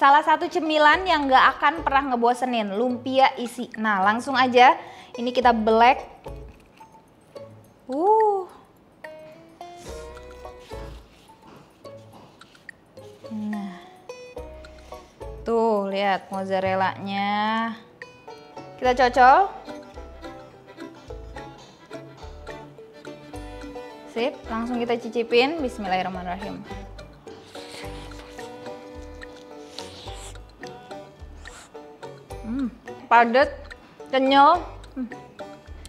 Salah satu cemilan yang gak akan pernah ngebosenin, lumpia isi. Nah langsung aja, ini kita black. Uh. Nah. Tuh, lihat mozzarella-nya. Kita cocol. Sip, langsung kita cicipin. Bismillahirrahmanirrahim. padat, kenyal, hmm.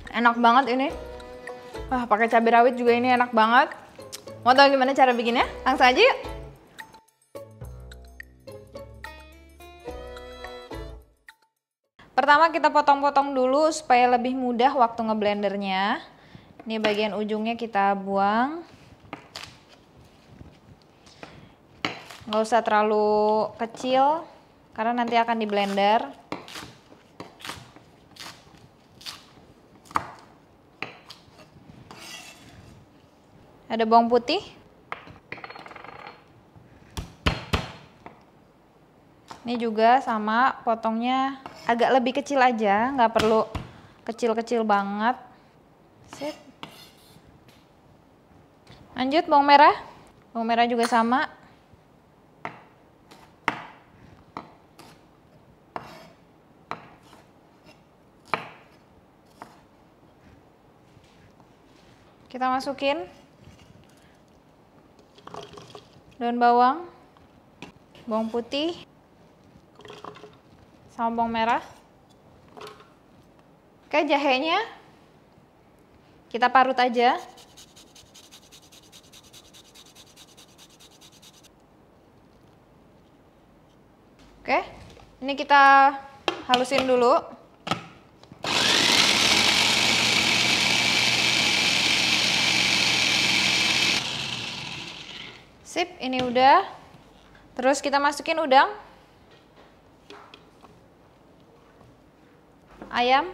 enak banget ini. Wah, pakai cabai rawit juga ini enak banget. Mau tahu gimana cara bikinnya? Langsung aja yuk. Pertama kita potong-potong dulu supaya lebih mudah waktu ngeblendernya. Ini bagian ujungnya kita buang. Nggak usah terlalu kecil karena nanti akan di blender. Ada bawang putih. Ini juga sama potongnya agak lebih kecil aja, nggak perlu kecil-kecil banget. Sip. Lanjut bawang merah. Bawang merah juga sama. Kita masukin daun bawang, bawang putih, sama bawang merah. Oke, jahenya kita parut aja. Oke, ini kita halusin dulu. Sip, ini udah. Terus kita masukin udang. Ayam.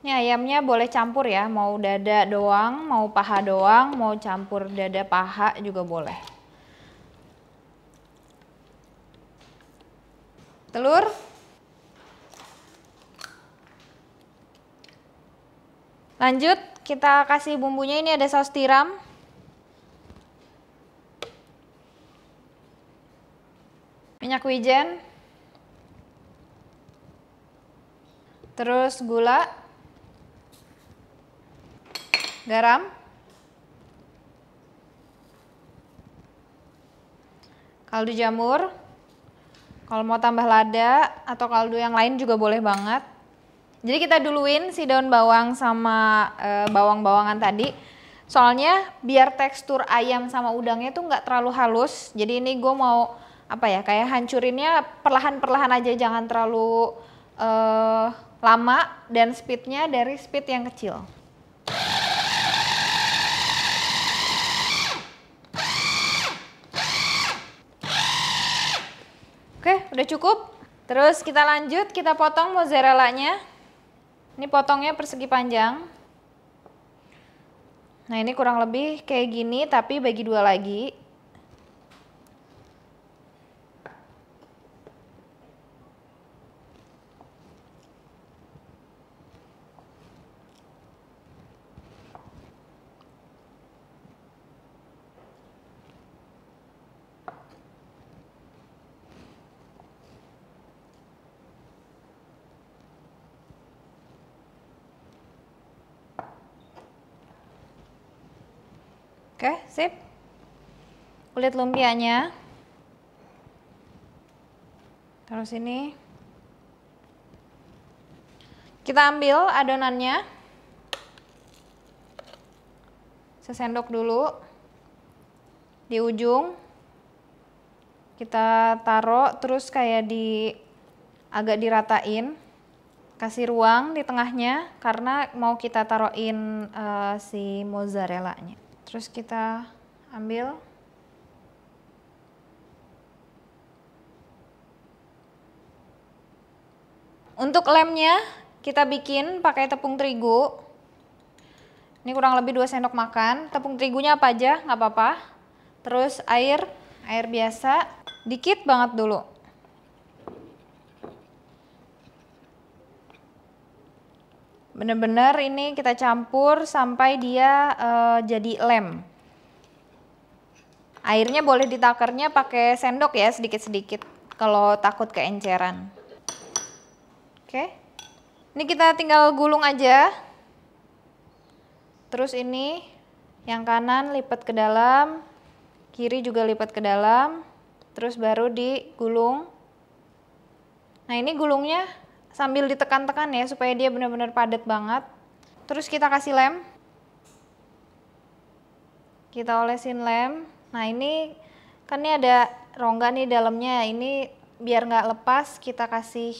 Ini ayamnya boleh campur ya, mau dada doang, mau paha doang, mau campur dada paha juga boleh. Telur. Lanjut, kita kasih bumbunya ini ada saus tiram. minyak wijen, terus gula, garam, kaldu jamur, kalau mau tambah lada atau kaldu yang lain juga boleh banget. Jadi kita duluin si daun bawang sama e, bawang-bawangan tadi. Soalnya biar tekstur ayam sama udangnya tuh nggak terlalu halus. Jadi ini gue mau apa ya kayak hancurinnya perlahan-perlahan aja jangan terlalu uh, lama dan speednya dari speed yang kecil. Oke, udah cukup. Terus kita lanjut, kita potong mozzarella nya. Ini potongnya persegi panjang. Nah ini kurang lebih kayak gini, tapi bagi dua lagi. Oke, sip. Kulit lumpianya. terus ini Kita ambil adonannya. Sesendok dulu. Di ujung. Kita taruh terus kayak di agak diratain. Kasih ruang di tengahnya karena mau kita taruhin uh, si mozzarella-nya terus kita ambil untuk lemnya kita bikin pakai tepung terigu ini kurang lebih 2 sendok makan tepung terigunya apa aja nggak apa-apa terus air air biasa dikit banget dulu Benar-benar ini kita campur sampai dia uh, jadi lem. Airnya boleh ditakarnya pakai sendok ya sedikit-sedikit kalau takut keenceran. Oke. Ini kita tinggal gulung aja. Terus ini yang kanan lipat ke dalam, kiri juga lipat ke dalam, terus baru digulung. Nah, ini gulungnya sambil ditekan-tekan ya supaya dia benar-benar padat banget. Terus kita kasih lem. Kita olesin lem. Nah ini kan ini ada rongga nih dalamnya. Ini biar nggak lepas kita kasih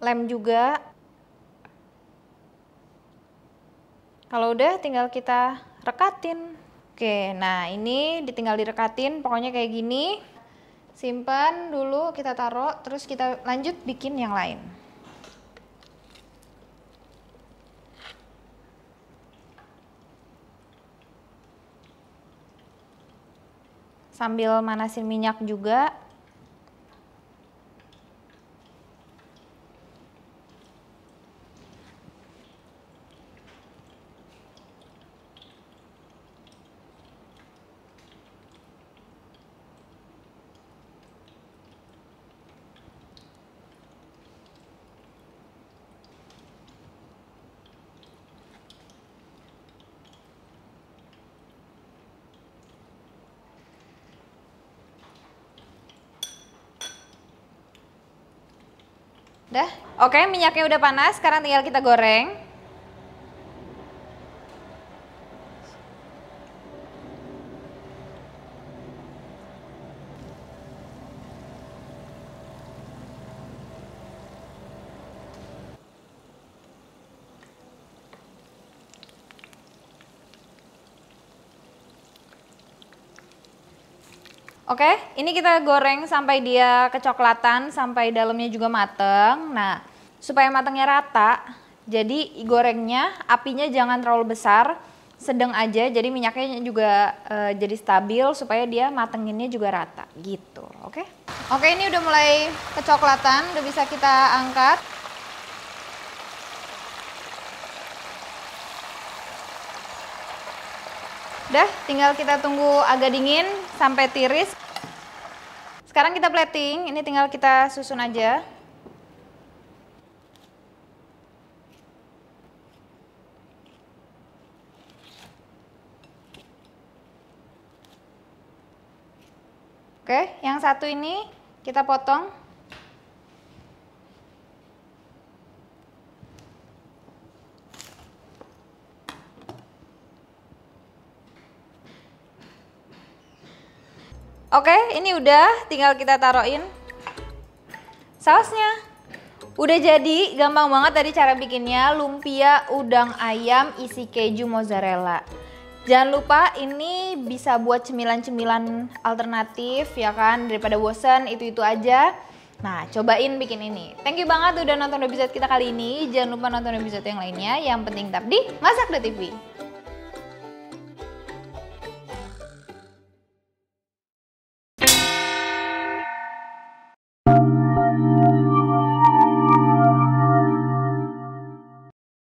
lem juga. Kalau udah tinggal kita rekatin. Oke, nah ini ditinggal direkatin, pokoknya kayak gini simpan dulu kita taruh terus kita lanjut bikin yang lain sambil manasin minyak juga Udah? Oke, minyaknya udah panas, sekarang tinggal kita goreng. Oke, ini kita goreng sampai dia kecoklatan, sampai dalamnya juga mateng. Nah, supaya matangnya rata, jadi gorengnya apinya jangan terlalu besar, sedang aja. Jadi minyaknya juga e, jadi stabil supaya dia matenginnya juga rata gitu. Oke. Oke, ini udah mulai kecoklatan, udah bisa kita angkat. Udah, tinggal kita tunggu agak dingin sampai tiris. Sekarang kita plating, ini tinggal kita susun aja. Oke, yang satu ini kita potong. Oke, ini udah tinggal kita taruhin sausnya. Udah jadi, gampang banget tadi cara bikinnya lumpia udang ayam isi keju mozzarella. Jangan lupa ini bisa buat cemilan-cemilan alternatif ya kan daripada bosen itu-itu aja. Nah, cobain bikin ini. Thank you banget udah nonton episode kita kali ini. Jangan lupa nonton episode yang lainnya. Yang penting tetap di Masak The TV.